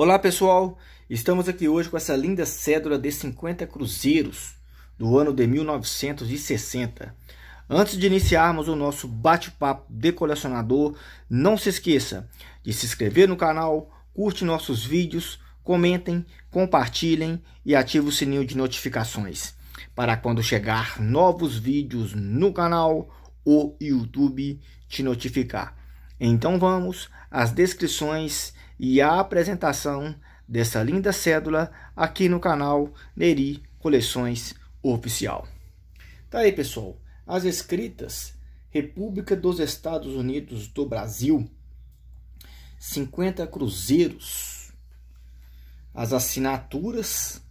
Olá pessoal, estamos aqui hoje com essa linda cédula de 50 cruzeiros do ano de 1960. Antes de iniciarmos o nosso bate-papo de colecionador, não se esqueça de se inscrever no canal, curte nossos vídeos, comentem, compartilhem e ative o sininho de notificações para quando chegar novos vídeos no canal, o YouTube te notificar. Então vamos às descrições e a apresentação dessa linda cédula aqui no canal Neri Coleções Oficial. Tá aí, pessoal. As escritas República dos Estados Unidos do Brasil, 50 cruzeiros. As assinaturas,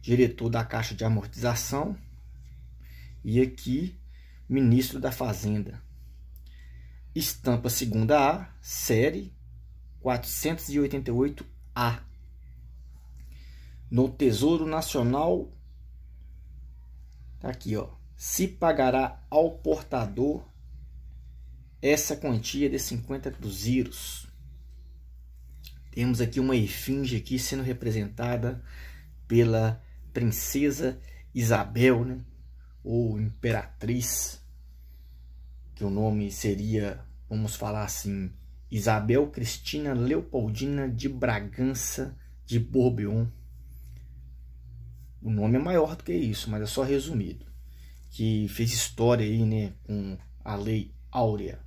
diretor da Caixa de Amortização e aqui ministro da Fazenda. Estampa segunda A, série 488-A no Tesouro Nacional. Tá aqui, ó. Se pagará ao portador essa quantia de 50 cruzeiros. Temos aqui uma esfinge aqui sendo representada pela princesa Isabel, né? ou imperatriz, que o nome seria, vamos falar assim, Isabel Cristina Leopoldina de Bragança de Bourbon. O nome é maior do que isso, mas é só resumido. Que fez história aí, né, com a Lei Áurea.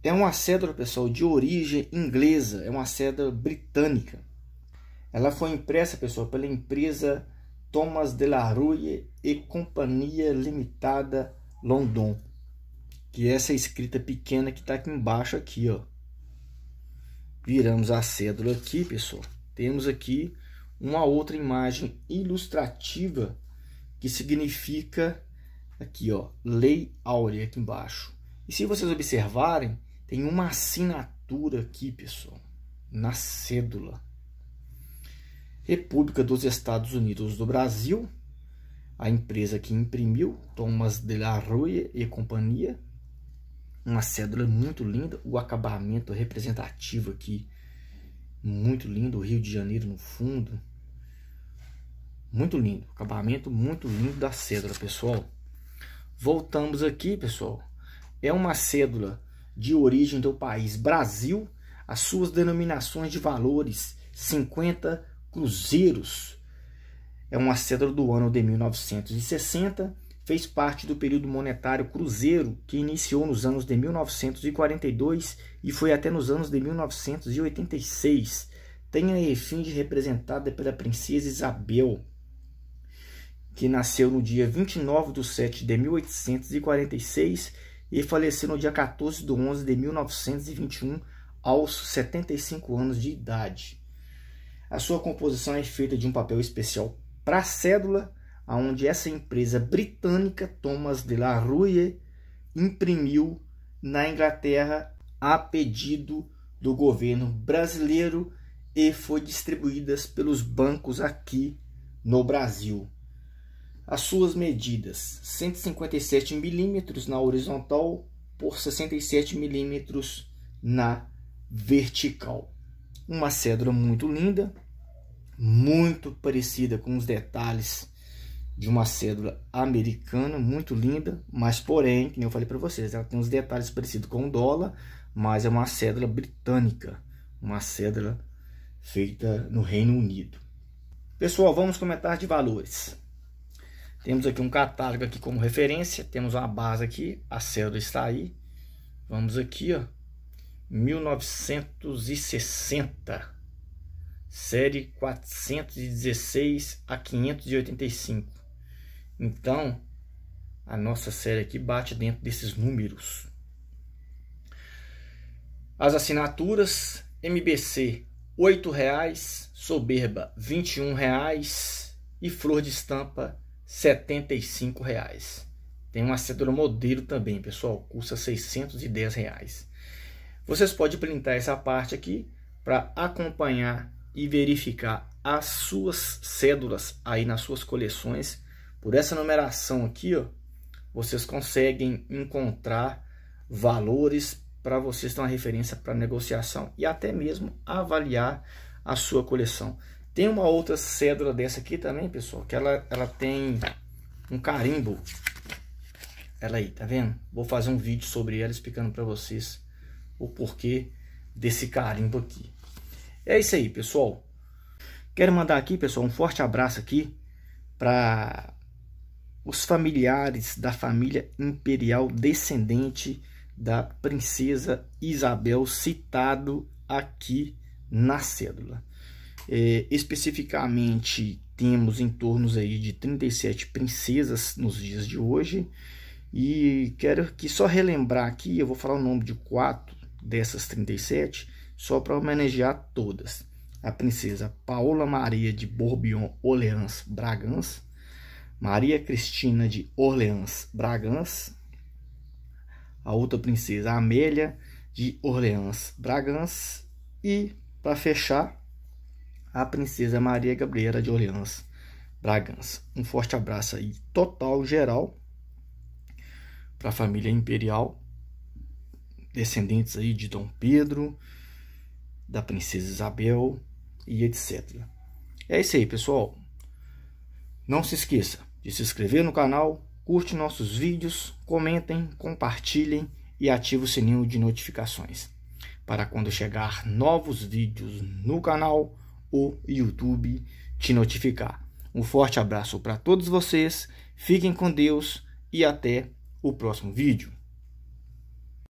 É uma cedra, pessoal, de origem inglesa, é uma cedra britânica. Ela foi impressa, pessoal, pela empresa Thomas de la Rue e Companhia Limitada London que é essa escrita pequena que está aqui embaixo aqui, ó. Viramos a cédula aqui, pessoal. Temos aqui uma outra imagem ilustrativa que significa aqui, ó, Lei Áurea aqui embaixo. E se vocês observarem, tem uma assinatura aqui, pessoal, na cédula. República dos Estados Unidos do Brasil, a empresa que imprimiu, Thomas de la Rue e companhia, uma cédula muito linda, o acabamento representativo aqui, muito lindo, o Rio de Janeiro no fundo. Muito lindo, acabamento muito lindo da cédula, pessoal. Voltamos aqui, pessoal. É uma cédula de origem do país Brasil, as suas denominações de valores 50 cruzeiros. É uma cédula do ano de 1960 fez parte do período monetário cruzeiro que iniciou nos anos de 1942 e foi até nos anos de 1986. Tem a efígie representada pela princesa Isabel, que nasceu no dia 29 de 7 de 1846 e faleceu no dia 14 de 11 de 1921, aos 75 anos de idade. A sua composição é feita de um papel especial para a cédula, onde essa empresa britânica Thomas de la Rue imprimiu na Inglaterra a pedido do governo brasileiro e foi distribuídas pelos bancos aqui no Brasil. As suas medidas: 157 milímetros na horizontal por 67 milímetros na vertical. Uma cédula muito linda, muito parecida com os detalhes de uma cédula americana, muito linda, mas porém, como eu falei para vocês, ela tem uns detalhes parecidos com o dólar, mas é uma cédula britânica, uma cédula feita no Reino Unido. Pessoal, vamos comentar de valores. Temos aqui um catálogo aqui como referência, temos uma base aqui, a cédula está aí. Vamos aqui, ó, 1960, série 416 a 585. Então, a nossa série aqui bate dentro desses números. As assinaturas MBC R$ reais, Soberba R$ reais e Flor de Estampa R$ reais. Tem uma cédula modelo também, pessoal, custa R$ reais. Vocês podem printar essa parte aqui para acompanhar e verificar as suas cédulas aí nas suas coleções por essa numeração aqui, ó, vocês conseguem encontrar valores para vocês ter uma referência para negociação e até mesmo avaliar a sua coleção. Tem uma outra cédula dessa aqui também, pessoal, que ela, ela tem um carimbo. Ela aí, tá vendo? Vou fazer um vídeo sobre ela explicando para vocês o porquê desse carimbo aqui. É isso aí, pessoal. Quero mandar aqui, pessoal, um forte abraço aqui para os familiares da família imperial descendente da princesa Isabel, citado aqui na cédula. É, especificamente, temos em torno aí de 37 princesas nos dias de hoje. E quero que só relembrar aqui, eu vou falar o nome de quatro dessas 37, só para homenagear todas. A princesa Paola Maria de Bourbion Orleans Bragança, Maria Cristina de Orleans Bragança, a outra princesa Amélia de Orleans Bragança e, para fechar, a princesa Maria Gabriela de Orleans Bragança. Um forte abraço aí total, geral, para a família imperial, descendentes aí de Dom Pedro, da princesa Isabel e etc. É isso aí, pessoal. Não se esqueça, de se inscrever no canal, curte nossos vídeos, comentem, compartilhem e ative o sininho de notificações para quando chegar novos vídeos no canal, o YouTube te notificar. Um forte abraço para todos vocês, fiquem com Deus e até o próximo vídeo.